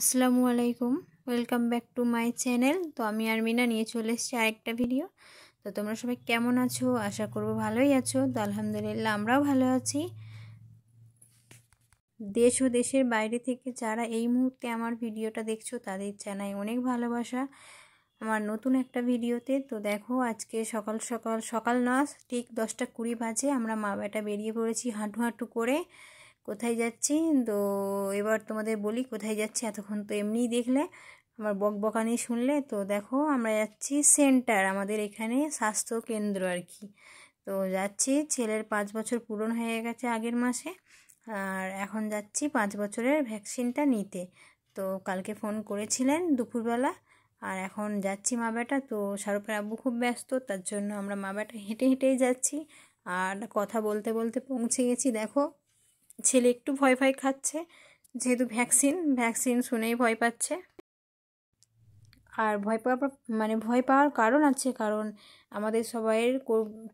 আসসালামু আলাইকুম welcome back to my channel তো আমি আর মিনা নিয়ে চলে এসেছি আরেকটা ভিডিও তো তোমরা সবাই কেমন আছো আশা করবো ভালোই আছো তো আলহামদুলিল্লাহ আমরাও ভালো আছি দেশ ও দেশের বাইরে থেকে যারা এই মুহূর্তে আমার ভিডিওটা দেখছো তাদের জানাই অনেক ভালোবাসা আমার নতুন একটা ভিডিওতে তো দেখো আজকে সকাল সকাল সকাল না ঠিক দশটা কুড়ি বাজে আমরা মা বেটা বেরিয়ে পড়েছি হাঁটু হাঁটু করে কোথায় যাচ্ছি তো এবার তোমাদের বলি কোথায় যাচ্ছি এতক্ষণ তো এমনিই দেখলে আমার বকবকানি শুনলে তো দেখো আমরা যাচ্ছি সেন্টার আমাদের এখানে স্বাস্থ্য কেন্দ্র আর কি তো যাচ্ছি ছেলের পাঁচ বছর পূরণ হয়ে গেছে আগের মাসে আর এখন যাচ্ছি পাঁচ বছরের ভ্যাকসিনটা নিতে তো কালকে ফোন করেছিলেন দুপুরবেলা আর এখন যাচ্ছি মা বেটা তো শাহরুখের আব্বু খুব ব্যস্ত তার জন্য আমরা মা বেটা হেঁটে হেঁটেই যাচ্ছি আর কথা বলতে বলতে পৌঁছে গেছি দেখো ছেলে একটু ভয় ভয় খাচ্ছে যেহেতু ভ্যাকসিন ভ্যাকসিন শুনেই ভয় পাচ্ছে আর ভয় পাওয়ার মানে ভয় পাওয়ার কারণ আছে কারণ আমাদের সবাইয়ের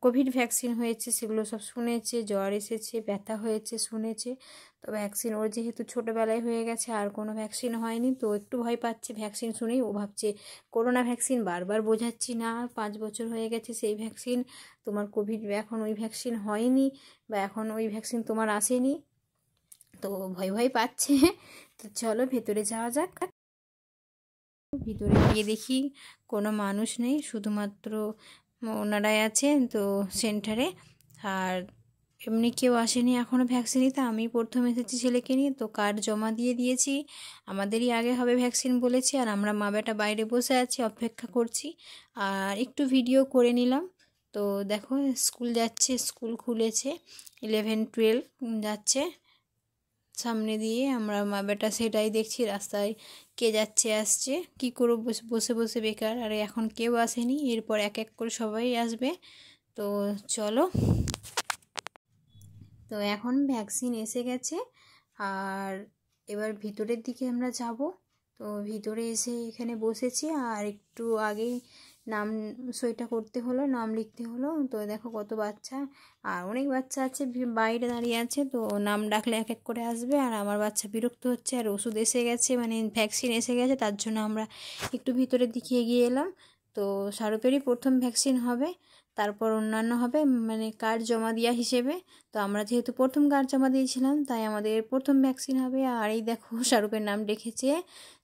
কোভিড ভ্যাকসিন হয়েছে সেগুলো সব শুনেছে জ্বর এসেছে ব্যথা হয়েছে শুনেছে তো ভ্যাকসিন ওর যেহেতু ছোটোবেলায় হয়ে গেছে আর কোনো ভ্যাকসিন হয়নি তো একটু ভয় পাচ্ছে ভ্যাকসিন শুনেই ও ভাবছে করোনা ভ্যাকসিন বারবার বোঝাচ্ছি না পাঁচ বছর হয়ে গেছে সেই ভ্যাকসিন তোমার কোভিড এখন ওই ভ্যাকসিন হয়নি বা এখন ওই ভ্যাকসিন তোমার আসেনি তো ভয় ভয় পাচ্ছে তো চলো ভেতরে যাওয়া যাক ভিতরে গিয়ে দেখি কোনো মানুষ নেই শুধুমাত্র ওনারাই আছেন তো সেন্টারে আর এমনি কেউ আসেনি এখনও ভ্যাকসিন নিতে আমি প্রথম এসেছি ছেলেকে নিয়ে তো কার্ড জমা দিয়ে দিয়েছি আমাদেরই আগে হবে ভ্যাকসিন বলেছি আর আমরা মা বেটা বাইরে বসে আছি অপেক্ষা করছি আর একটু ভিডিও করে নিলাম তো দেখো স্কুল যাচ্ছে স্কুল খুলেছে ইলেভেন টুয়েলভ যাচ্ছে সামনে দিয়ে আমরা মা বেটা সেটাই দেখছি রাস্তায় কে যাচ্ছে আসছে কি করে বসে বসে বেকার আর এখন কেউ আসেনি এরপর এক এক করে সবাই আসবে তো চলো তো এখন ভ্যাকসিন এসে গেছে আর এবার ভিতরের দিকে আমরা যাব তো ভিতরে এসে এখানে বসেছি আর একটু আগেই নাম সইটা করতে হলো নাম লিখতে হলো তো দেখো কত বাচ্চা আর অনেক বাচ্চা আছে বাইরে দাঁড়িয়ে আছে তো নাম ডাকলে এক এক করে আসবে আর আমার বাচ্চা বিরক্ত হচ্ছে আর ওষুধ এসে গেছে মানে ভ্যাকসিন এসে গেছে তার জন্য আমরা একটু ভিতরের দিকে এগিয়ে এলাম তো শারুপেরই প্রথম ভ্যাকসিন হবে তারপর অন্যান্য হবে মানে কার্ড জমা দেওয়া হিসেবে তো আমরা যেহেতু প্রথম কার্ড জমা দিয়েছিলাম তাই আমাদের প্রথম ভ্যাকসিন হবে আর এই দেখো শাহরুখের নাম ডেকেছে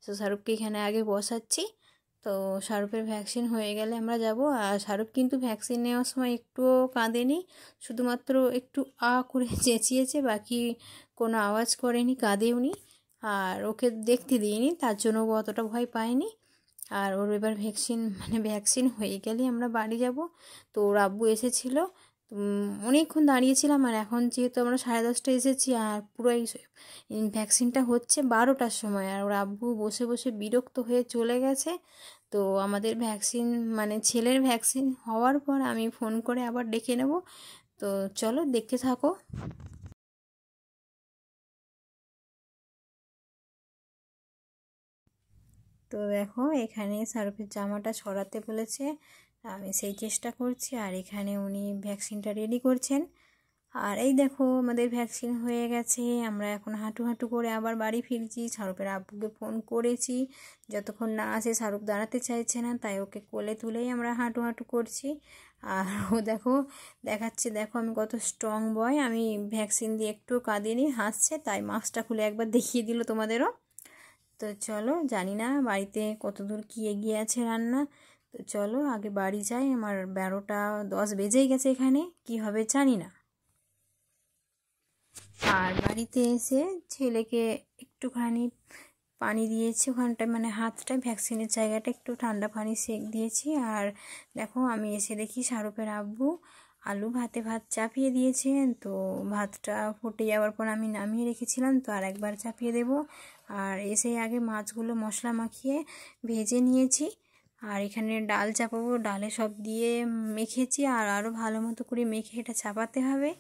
তো শাহরুখকে এখানে আগে বসাচ্ছি তো শাহরুখের ভ্যাকসিন হয়ে গেলে আমরা যাব আর শাহরুখ কিন্তু ভ্যাকসিন নেওয়ার সময় একটুও কাঁদেনি শুধুমাত্র একটু আ করে চেঁচিয়েছে বাকি কোনো আওয়াজ করেনি কাঁদেওনি আর ওকে দেখতে দিইনি তার জন্য ও অতটা ভয় পায়নি আর ওর এবার ভ্যাকসিন মানে ভ্যাকসিন হয়ে গেলে আমরা বাড়ি যাব তো ওর আব্বু এসেছিলো তো অনেকক্ষণ দাঁড়িয়েছিলাম আর এখন যেহেতু আমরা সাড়ে দশটা এসেছি আর পুরো এই ভ্যাকসিনটা হচ্ছে বারোটার সময় আর ওর আব্বু বসে বসে বিরক্ত হয়ে চলে গেছে তো আমাদের ভ্যাকসিন মানে ছেলের ভ্যাকসিন হওয়ার পর আমি ফোন করে আবার ডেকে নেব তো চলো দেখে থাকো তো দেখো এখানে শাহরুখের জামাটা সরাতে বলেছে আমি সেই চেষ্টা করছি আর এখানে উনি ভ্যাকসিনটা রেডি করছেন আর এই দেখো আমাদের ভ্যাকসিন হয়ে গেছে আমরা এখন হাঁটু হাঁটু করে আবার বাড়ি ফিরছি শাহরুখের আব্বুকে ফোন করেছি যতক্ষণ না আসে শাহরুখ দাঁড়াতে চাইছে না তাই ওকে কোলে তুলেই আমরা হাঁটু হাঁটু করছি আর ও দেখো দেখাচ্ছে দেখো আমি কত স্ট্রং বয় আমি ভ্যাকসিন দিয়ে একটু কাঁদিনি হাসছে তাই মাস্কটা খুলে একবার দেখিয়ে দিল তোমাদেরও তো চলো জানি না বাড়িতে কত দূর কী এগিয়ে আছে রান্না তো চলো আগে বাড়ি যাই আমার বারোটা দশ বেজেই গেছে এখানে কি হবে জানি না আর বাড়িতে এসে ছেলেকে একটুখানি পানি দিয়েছি ওখানটায় মানে হাতটা ভ্যাকসিনের জায়গাটা একটু ঠান্ডা পানি সেক দিয়েছি আর দেখো আমি এসে দেখি শাহরুখের আব্বু আলু ভাতে ভাত চাপিয়ে দিয়েছেন তো ভাতটা ফুটে যাওয়ার পর আমি নামিয়ে রেখেছিলাম তো আর একবার চাপিয়ে দেব আর এসে আগে মাছগুলো মশলা মাখিয়ে ভেজে নিয়েছি আর এখানে ডাল চাপাবো ডালে সব দিয়ে মেখেছি আর আরও ভালো মতো করে মেখে এটা চাপাতে হবে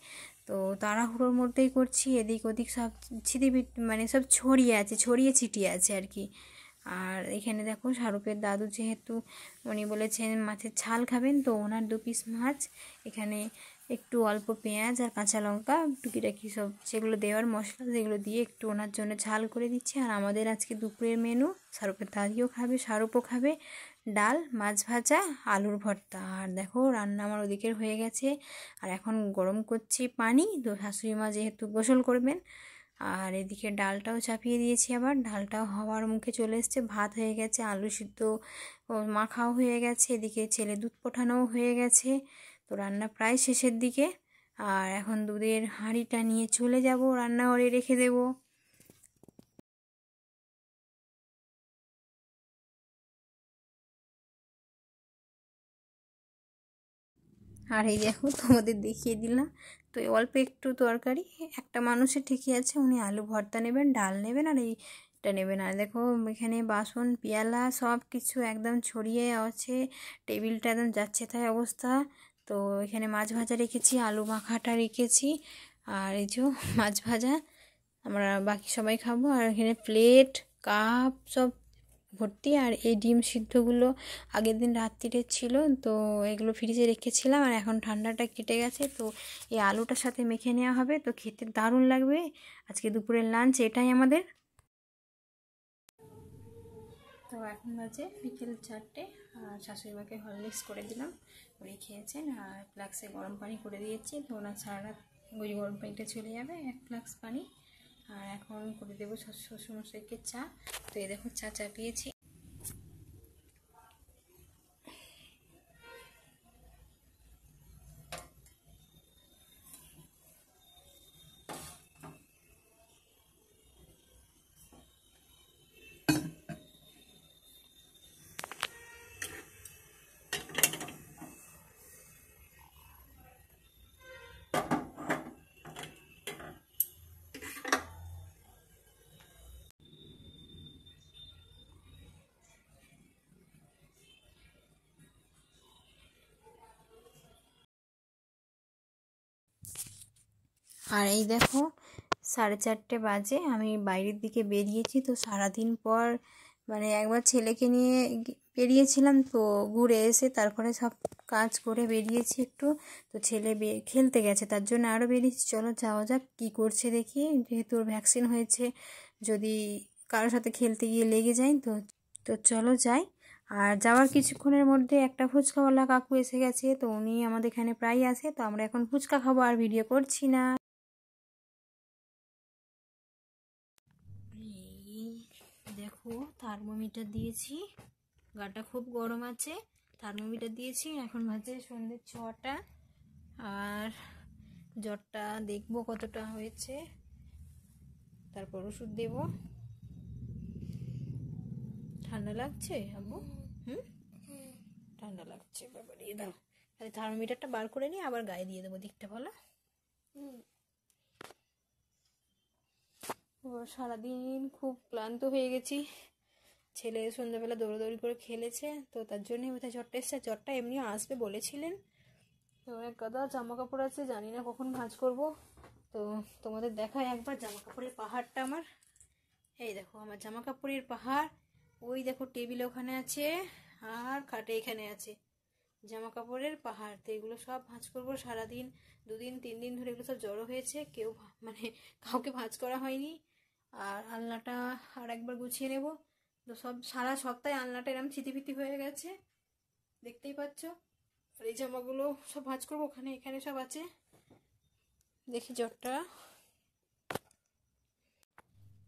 তো তাড়াহুড়োর মধ্যেই করছি এদিক ওদিক সব ছিটি মানে সব ছড়িয়ে আছে ছড়িয়ে ছিটিয়ে আছে আর কি আর এখানে দেখো শাহরুখের দাদু যেহেতু উনি বলেছেন মাছের ছাল খাবেন তো ওনার দু পিস মাছ এখানে একটু অল্প পেঁয়াজ আর কাঁচা লঙ্কা টুকিটাকি সব যেগুলো দেওয়ার মশলা সেগুলো দিয়ে একটু ওনার জন্য ঝাল করে দিচ্ছি আর আমাদের আজকে দুপুরের মেনু শাহরুখের দাদিও খাবে শাহরুখও খাবে ডাল মাছ ভাজা আলুর ভর্তা আর দেখো রান্না আমার ওদিকের হয়ে গেছে আর এখন গরম করছি পানি তো শাশুড়ি মা যেহেতু গোসল করবেন আর এদিকে ডালটাও চাপিয়ে দিয়েছি আবার ডালটাও হওয়ার মুখে চলে এসছে ভাত হয়ে গেছে আলু সিদ্ধ মাখাও হয়ে গেছে এদিকে ছেলে দুধ পোঠানোও হয়ে গেছে তো রান্না প্রায় শেষের দিকে আর এখন দুধের হাঁড়িটা নিয়ে চলে যাব রান্নাঘরে রেখে দেবো আর এই দেখো তোমাদের দেখিয়ে দিলাম তো অল্প একটু তরকারি একটা মানুষের ঠিকই আছে উনি আলু ভর্তা নেবেন ডাল নেবেন আর এইটা নেবেন আর দেখো এখানে বাসন পেয়ালা সব কিছু একদম ছড়িয়ে আছে টেবিলটা একদম যাচ্ছে তাই অবস্থা তো এখানে মাছ ভাজা রেখেছি আলু মাখাটা রেখেছি আর এই যে মাছ ভাজা আমরা বাকি সবাই খাবো আর এখানে প্লেট কাপ সব ভর্তি আর এই ডিম সিদ্ধগুলো আগের দিন রাত্রিরে ছিল তো এগুলো ফ্রিজে রেখেছিলাম আর এখন ঠান্ডাটা কেটে গেছে তো এই আলুটার সাথে মেখে নেওয়া হবে তো খেতে দারুণ লাগবে আজকে দুপুরের লাঞ্চ এটাই আমাদের তো এখন বাজে বিকেল চারটে আর শাশুড়িমাকে হরলিক্স করে দিলাম উনি খেয়েছেন আর ফ্লাক্সে গরম পানি করে দিয়েছি তো ওনার সারা রাত ওই গরম পানিটা চলে যাবে এক ফ্লাক্স পানি আর এখন করে দেবো মশাইকে চা তো এই দেখো চা চা পেয়েছি আর এই দেখো সাড়ে চারটে বাজে আমি বাইরের দিকে বেরিয়েছি তো সারাদিন পর মানে একবার ছেলেকে নিয়ে বেরিয়েছিলাম তো ঘুরে এসে তারপরে সব কাজ করে বেরিয়েছি একটু তো ছেলে খেলতে গেছে তার জন্য আরও বেরিয়েছি চলো যাওয়া যাক কী করছে দেখি যেহেতু ওর ভ্যাকসিন হয়েছে যদি কারোর সাথে খেলতে গিয়ে লেগে যায় তো তো চলো যাই আর যাওয়ার কিছুক্ষণের মধ্যে একটা ফুচকাওয়ালা কাকু এসে গেছে তো উনি আমাদের এখানে প্রায় আসে তো আমরা এখন ফুচকা খাবো আর ভিডিও করছি না থার্মোমিটার দিয়েছি গাটা খুব গরম আছে থার্মোমিটার দিয়েছি এখন বাজে সন্ধ্যে ছটা আর জ্বরটা দেখব কতটা হয়েছে তারপর ওষুধ দেব ঠান্ডা লাগছে আব্বু হুম ঠান্ডা লাগছে ব্যাপার দিয়ে দাও তাহলে থার্মোমিটারটা বার করে নিয়ে আবার গায়ে দিয়ে দেবো দিকটা বলো সারাদিন খুব ক্লান্ত হয়ে গেছি ছেলে সন্ধ্যাবেলা দৌড়াদৌড়ি করে খেলেছে তো তার জন্যই বোধহয় জ্বরটা এসছে জ্বরটা এমনিও আসবে বলেছিলেন তো এক কথা জামা কাপড় আছে জানি না কখন ভাঁজ করব তো তোমাদের দেখায় একবার জামা কাপড়ের পাহাড়টা আমার এই দেখো আমার জামা কাপড়ের পাহাড় ওই দেখো টেবিল ওখানে আছে আর খাটে এখানে আছে জামা কাপড়ের পাহাড় তো এগুলো সব ভাঁজ করবো সারাদিন দুদিন তিন দিন ধরে এগুলো সব জড়ো হয়েছে কেউ মানে কাউকে ভাঁজ করা হয়নি আর আলনাটা আর একবার গুছিয়ে নেবো তো সব সারা সপ্তাহে আলনাটা এরম ছিতিফিতি হয়ে গেছে দেখতেই পাচ্ছ আর এই জামাগুলো সব ভাজ করবো ওখানে এখানে সব আছে দেখি জ্বরটা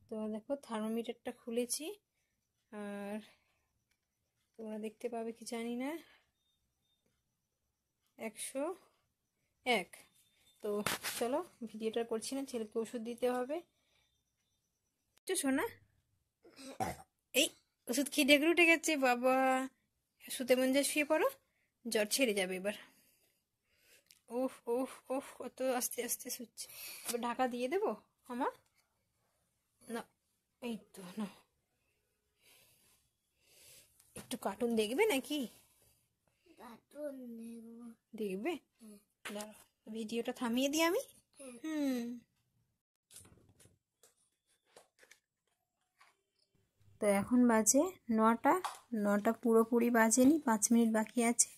তোমরা দেখো থার্মোমিটারটা খুলেছি আর তোমরা দেখতে পাবে কি জানি না একশো এক তো চলো ভিডিওটা করছি না ছেলেকে ওষুধ দিতে হবে শোনা ওষুধ খেয়ে ডেকে উঠে গেছে বাবা শুতে মন শুয়ে পড়ো জ্বর ছেড়ে যাবে এবার ওহ ওহ ওহ কত আস্তে আস্তে শুচ্ছে এবার ঢাকা দিয়ে দেবো আমার না এই তো না একটু কার্টুন দেখবে নাকি দেখবে ভিডিওটা হ্যাঁ। থামিয়ে দিই আমি হ্যাঁ। হুম তো এখন বাজে নটা নটা পুরোপুরি বাজেনি পাঁচ মিনিট বাকি আছে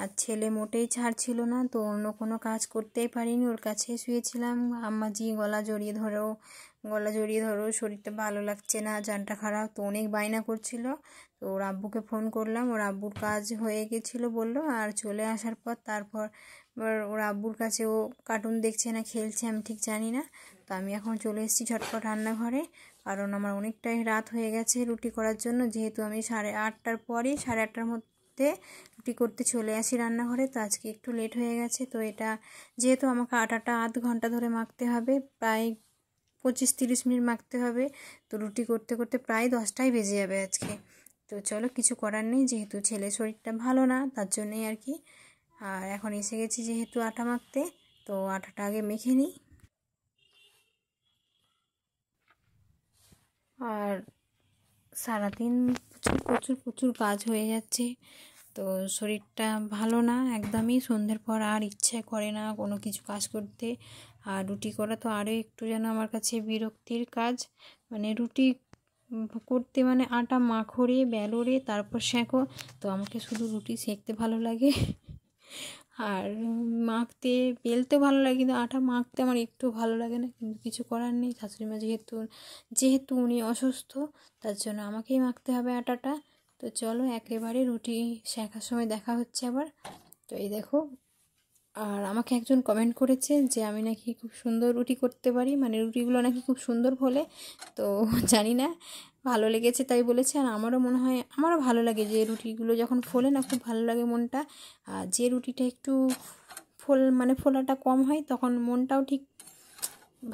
আর ছেলে মোটেই ছাড়ছিল না তো অন্য কোনো কাজ করতেই পারিনি ওর কাছে শুয়েছিলাম আম্মাজি গলা জড়িয়ে ধরো গলা জড়িয়ে ধরো শরীরটা ভালো লাগছে না জানটা খারাপ তো অনেক বায়না করছিল তো ওর আব্বুকে ফোন করলাম ওর আব্বুর কাজ হয়ে গেছিলো বললো আর চলে আসার পর তারপর এবার ওর আব্বুর কাছে ও কার্টুন দেখছে না খেলছে আমি ঠিক জানি না তো আমি এখন চলে এসেছি ঝটপট রান্নাঘরে কারণ আমার অনেকটাই রাত হয়ে গেছে রুটি করার জন্য যেহেতু আমি সাড়ে আটটার পরই সাড়ে আটটার মধ্যে রুটি করতে চলে আসি রান্নাঘরে তো আজকে একটু লেট হয়ে গেছে তো এটা যেহেতু আমাকে আটাটা আধ ঘন্টা ধরে মাখতে হবে প্রায় পঁচিশ তিরিশ মিনিট মাখতে হবে তো রুটি করতে করতে প্রায় দশটাই বেজে যাবে আজকে তো চলো কিছু করার নেই যেহেতু ছেলে শরীরটা ভালো না তার জন্যই আর কি আর এখন এসে গেছি যেহেতু আটা মাখতে তো আটাটা আগে মেখে নিই আর সারাদিন প্রচুর প্রচুর প্রচুর কাজ হয়ে যাচ্ছে তো শরীরটা ভালো না একদমই সন্ধ্যের পর আর ইচ্ছে করে না কোনো কিছু কাজ করতে আর রুটি করা তো আরও একটু যেন আমার কাছে বিরক্তির কাজ মানে রুটি করতে মানে আটা মাখরে বেলরে তারপর সেঁকো তো আমাকে শুধু রুটি সেঁকতে ভালো লাগে আর মাখতে বেলতে ভালো লাগে কিন্তু আটা মাখতে আমার একটু ভালো লাগে না কিন্তু কিছু করার নেই শাশুড়ি মা যেহেতু যেহেতু উনি অসুস্থ তার জন্য আমাকেই মাখতে হবে আটাটা তো চলো একেবারে রুটি শেখার সময় দেখা হচ্ছে আবার তো এই দেখো আর আমাকে একজন কমেন্ট করেছে যে আমি নাকি খুব সুন্দর রুটি করতে পারি মানে রুটিগুলো নাকি খুব সুন্দর ফলে তো জানি না ভালো লেগেছে তাই বলেছে আর আমারও মনে হয় আমারও ভালো লাগে যে রুটিগুলো যখন ফোলে না খুব ভালো লাগে মনটা আর যে রুটিটা একটু ফোল মানে ফোলাটা কম হয় তখন মনটাও ঠিক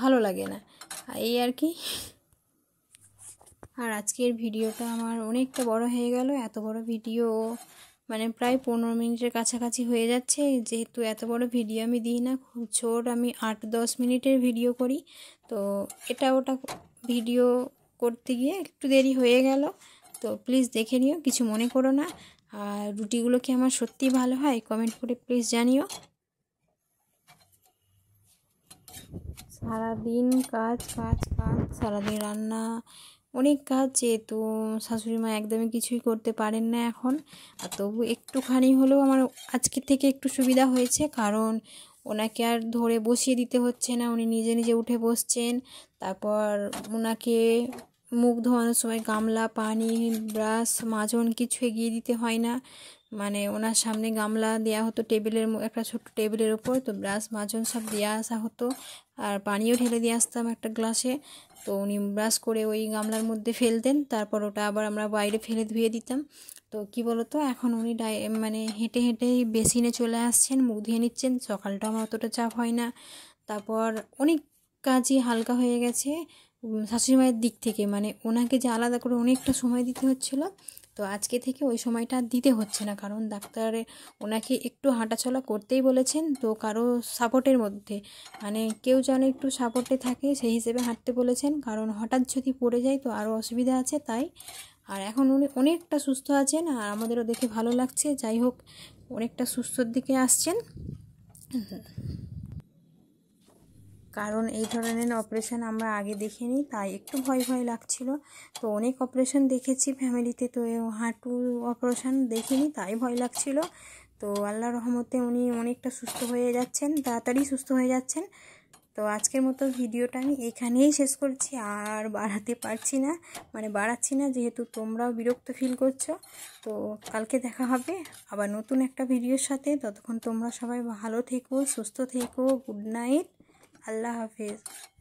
ভালো লাগে না এই আর কি আর আজকের ভিডিওটা আমার অনেকটা বড় হয়ে গেল এত বড় ভিডিও মানে প্রায় পনেরো মিনিটের কাছাকাছি হয়ে যাচ্ছে যেহেতু এত বড় ভিডিও আমি দিই না খুব ছোট আমি আট দশ মিনিটের ভিডিও করি তো এটা ওটা ভিডিও করতে গিয়ে একটু দেরি হয়ে গেল তো প্লিজ দেখে নিও কিছু মনে করো না আর রুটিগুলো কি আমার সত্যি ভালো হয় কমেন্ট করে প্লিজ জানিও সারাদিন কাজ কাজ কাজ সারাদিন রান্না অনেক কাজ যেহেতু শাশুড়ি মা একদমই কিছুই করতে পারেন না এখন আর তবু একটুখানি হলেও আমার আজকের থেকে একটু সুবিধা হয়েছে কারণ ওনাকে আর ধরে বসিয়ে দিতে হচ্ছে না উনি নিজে নিজে উঠে বসছেন তারপর ওনাকে মুখ ধোয়ানোর সময় গামলা পানি ব্রাশ মাজন কিছু এগিয়ে দিতে হয় না মানে ওনার সামনে গামলা দেওয়া হতো টেবিলের একটা ছোট্ট টেবিলের ওপর তো ব্রাশ মাজন সব দেওয়া আসা হতো আর পানিও ঢেলে দিয়ে আসতাম একটা গ্লাসে তো উনি ব্রাশ করে ওই গামলার মধ্যে ফেলতেন তারপর ওটা আবার আমরা বাইরে ফেলে ধুয়ে দিতাম তো কি বলতো এখন উনি ডাই মানে হেঁটে হেঁটে বেসিনে চলে আসছেন মুখ ধুয়ে নিচ্ছেন সকালটা আমার অতটা চাপ হয় না তারপর অনেক কাজই হালকা হয়ে গেছে শাশুড়ি মায়ের দিক থেকে মানে ওনাকে যে আলাদা করে অনেকটা সময় দিতে হচ্ছিলো তো আজকে থেকে ওই সময়টা দিতে হচ্ছে না কারণ ডাক্তারে ওনাকে একটু হাঁটাচলা করতেই বলেছেন তো কারো সাপোর্টের মধ্যে মানে কেউ যেন একটু সাপোর্টে থাকে সেই হিসেবে হাঁটতে বলেছেন কারণ হঠাৎ যদি পড়ে যায় তো আরও অসুবিধা আছে তাই আর এখন উনি অনেকটা সুস্থ আছেন আর আমাদেরও দেখে ভালো লাগছে যাই হোক অনেকটা সুস্থর দিকে আসছেন কারণ এই ধরনের অপারেশন আমরা আগে দেখিনি তাই একটু ভয় ভয় লাগছিল তো অনেক অপারেশন দেখেছি ফ্যামিলিতে তো হাঁটু অপারেশন দেখিনি তাই ভয় লাগছিল তো আল্লাহ রহমতে উনি অনেকটা সুস্থ হয়ে যাচ্ছেন তাড়াতাড়ি সুস্থ হয়ে যাচ্ছেন তো আজকের মতো ভিডিওটা আমি এখানেই শেষ করছি আর বাড়াতে পারছি না মানে বাড়াচ্ছি না যেহেতু তোমরাও বিরক্ত ফিল করছো তো কালকে দেখা হবে আবার নতুন একটা ভিডিওর সাথে ততক্ষণ তোমরা সবাই ভালো থেকো সুস্থ থেকো good night I love Hafiz.